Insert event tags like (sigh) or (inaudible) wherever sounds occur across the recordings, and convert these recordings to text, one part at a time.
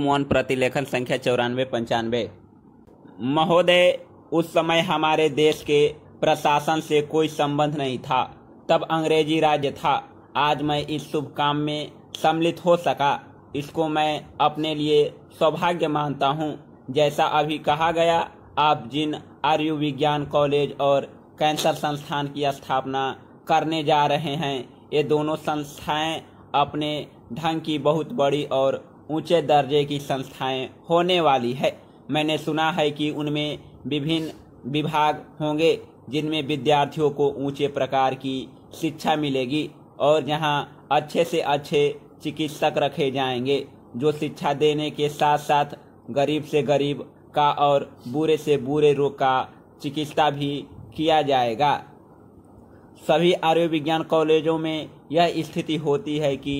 मोहन प्रतिलेखन संख्या चौरानवे पंचानवे महोदय उस समय हमारे देश के प्रशासन से कोई संबंध नहीं था तब अंग्रेजी राज्य था आज मैं इस शुभ काम में सम्मिलित हो सका इसको मैं अपने लिए सौभाग्य मानता हूँ जैसा अभी कहा गया आप जिन आर्यु विज्ञान कॉलेज और कैंसर संस्थान की स्थापना करने जा रहे हैं ये दोनों संस्थाएं अपने ढंग की बहुत बड़ी और ऊंचे दर्जे की संस्थाएं होने वाली है मैंने सुना है कि उनमें विभिन्न विभाग होंगे जिनमें विद्यार्थियों को ऊंचे प्रकार की शिक्षा मिलेगी और जहां अच्छे से अच्छे चिकित्सक रखे जाएंगे जो शिक्षा देने के साथ साथ गरीब से गरीब का और बुरे से बुरे रोग का चिकित्सा भी किया जाएगा सभी आयुर्विज्ञान कॉलेजों में यह स्थिति होती है कि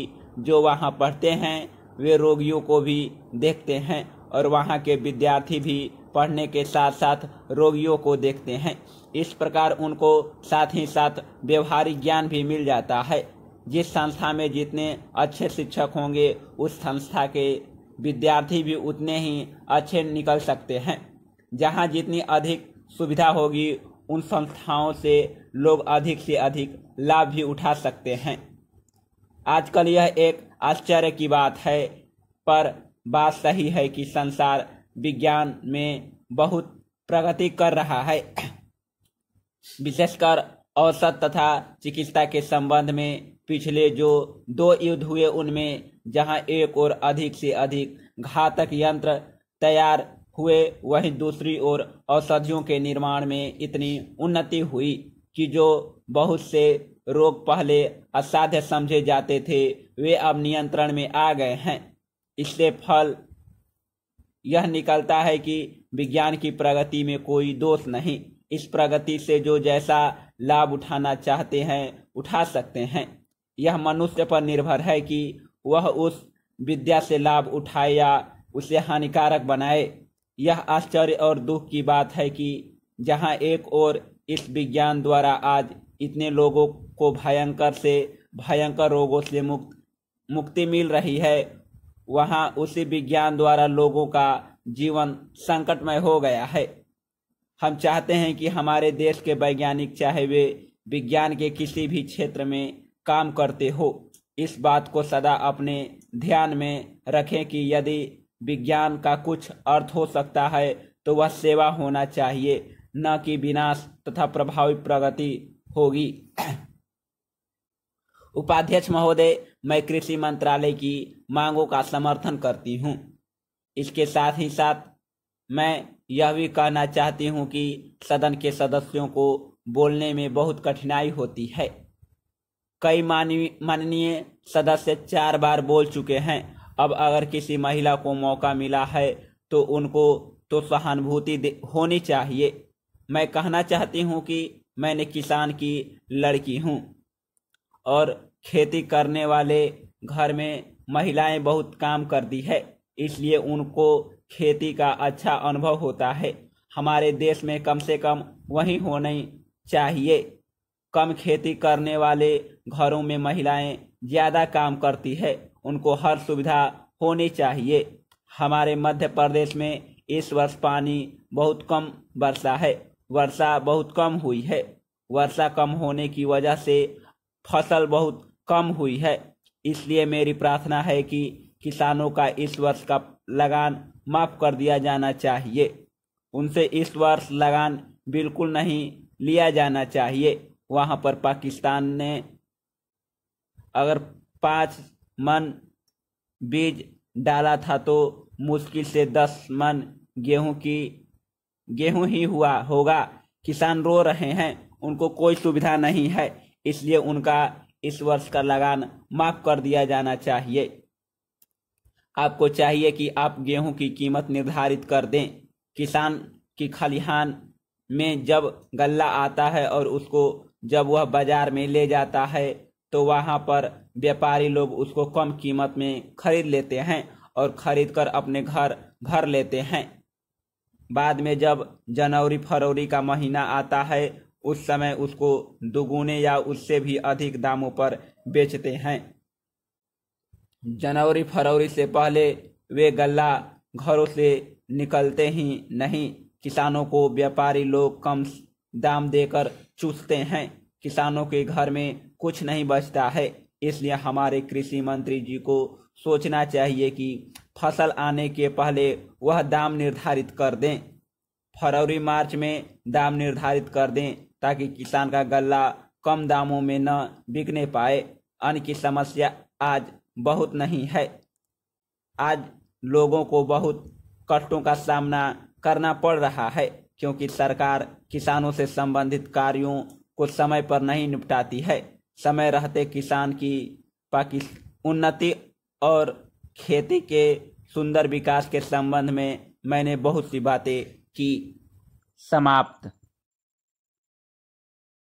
जो वहाँ पढ़ते हैं वे रोगियों को भी देखते हैं और वहाँ के विद्यार्थी भी पढ़ने के साथ साथ रोगियों को देखते हैं इस प्रकार उनको साथ ही साथ व्यवहारिक ज्ञान भी मिल जाता है जिस संस्था में जितने अच्छे शिक्षक होंगे उस संस्था के विद्यार्थी भी उतने ही अच्छे निकल सकते हैं जहाँ जितनी अधिक सुविधा होगी उन संस्थाओं से लोग अधिक से अधिक लाभ भी उठा सकते हैं आजकल यह एक आश्चर्य की बात है पर बात सही है कि संसार विज्ञान में बहुत प्रगति कर रहा है विशेषकर औसत तथा चिकित्सा के संबंध में पिछले जो दो युद्ध हुए उनमें जहां एक और अधिक से अधिक घातक यंत्र तैयार हुए वहीं दूसरी ओर औषधियों के निर्माण में इतनी उन्नति हुई कि जो बहुत से रोग पहले असाध्य समझे जाते थे वे अब नियंत्रण में आ गए हैं इससे फल यह निकलता है कि विज्ञान की प्रगति में कोई दोष नहीं इस प्रगति से जो जैसा लाभ उठाना चाहते हैं उठा सकते हैं यह मनुष्य पर निर्भर है कि वह उस विद्या से लाभ उठाए या उसे हानिकारक बनाए यह आश्चर्य और दुख की बात है कि जहाँ एक और इस विज्ञान द्वारा आज इतने लोगों को भयंकर से भयंकर रोगों से मुक्त मुक्ति मिल रही है वहाँ उसी विज्ञान द्वारा लोगों का जीवन संकटमय हो गया है हम चाहते हैं कि हमारे देश के वैज्ञानिक चाहे वे विज्ञान के किसी भी क्षेत्र में काम करते हो इस बात को सदा अपने ध्यान में रखें कि यदि विज्ञान का कुछ अर्थ हो सकता है तो वह सेवा होना चाहिए न कि विनाश तथा प्रभावी प्रगति होगी (clears throat) उपाध्यक्ष महोदय मैं कृषि मंत्रालय की मांगों का समर्थन करती हूँ इसके साथ ही साथ मैं यह भी कहना चाहती हूँ कि सदन के सदस्यों को बोलने में बहुत कठिनाई होती है कई माननीय सदस्य चार बार बोल चुके हैं अब अगर किसी महिला को मौका मिला है तो उनको तो सहानुभूति होनी चाहिए मैं कहना चाहती हूँ कि मैंने किसान की लड़की हूँ और खेती करने वाले घर में महिलाएं बहुत काम करती है इसलिए उनको खेती का अच्छा अनुभव होता है हमारे देश में कम से कम वही होने चाहिए कम खेती करने वाले घरों में महिलाएं ज़्यादा काम करती है उनको हर सुविधा होनी चाहिए हमारे मध्य प्रदेश में इस वर्ष पानी बहुत कम बरसा है वर्षा बहुत कम हुई है वर्षा कम होने की वजह से फसल बहुत कम हुई है इसलिए मेरी प्रार्थना है कि किसानों का इस वर्ष का लगान माफ कर दिया जाना चाहिए उनसे इस वर्ष लगान बिल्कुल नहीं लिया जाना चाहिए वहाँ पर पाकिस्तान ने अगर पाँच मन बीज डाला था तो मुश्किल से दस मन गेहूं की गेहूं ही हुआ होगा किसान रो रहे हैं उनको कोई सुविधा नहीं है इसलिए उनका इस वर्ष का लगान माफ कर दिया जाना चाहिए आपको चाहिए कि आप गेहूं की कीमत निर्धारित कर दें किसान की खलिहान में जब गल्ला आता है और उसको जब वह बाजार में ले जाता है तो वहाँ पर व्यापारी लोग उसको कम कीमत में खरीद लेते हैं और खरीद कर अपने घर भर लेते हैं बाद में जब जनवरी फरवरी का महीना आता है उस समय उसको दुगुने या उससे भी अधिक दामों पर बेचते हैं जनवरी फरवरी से पहले वे गल्ला घरों से निकलते ही नहीं किसानों को व्यापारी लोग कम दाम देकर चूसते हैं किसानों के घर में कुछ नहीं बचता है इसलिए हमारे कृषि मंत्री जी को सोचना चाहिए कि फसल आने के पहले वह दाम निर्धारित कर दें फरवरी मार्च में दाम निर्धारित कर दें ताकि किसान का गल्ला कम दामों में न बिकने पाए अन्न की समस्या आज बहुत नहीं है आज लोगों को बहुत कष्टों का सामना करना पड़ रहा है क्योंकि सरकार किसानों से संबंधित कार्यों को समय पर नहीं निपटाती है समय रहते किसान की पाकिस्तान उन्नति और खेती के सुंदर विकास के संबंध में मैंने बहुत सी बातें की समाप्त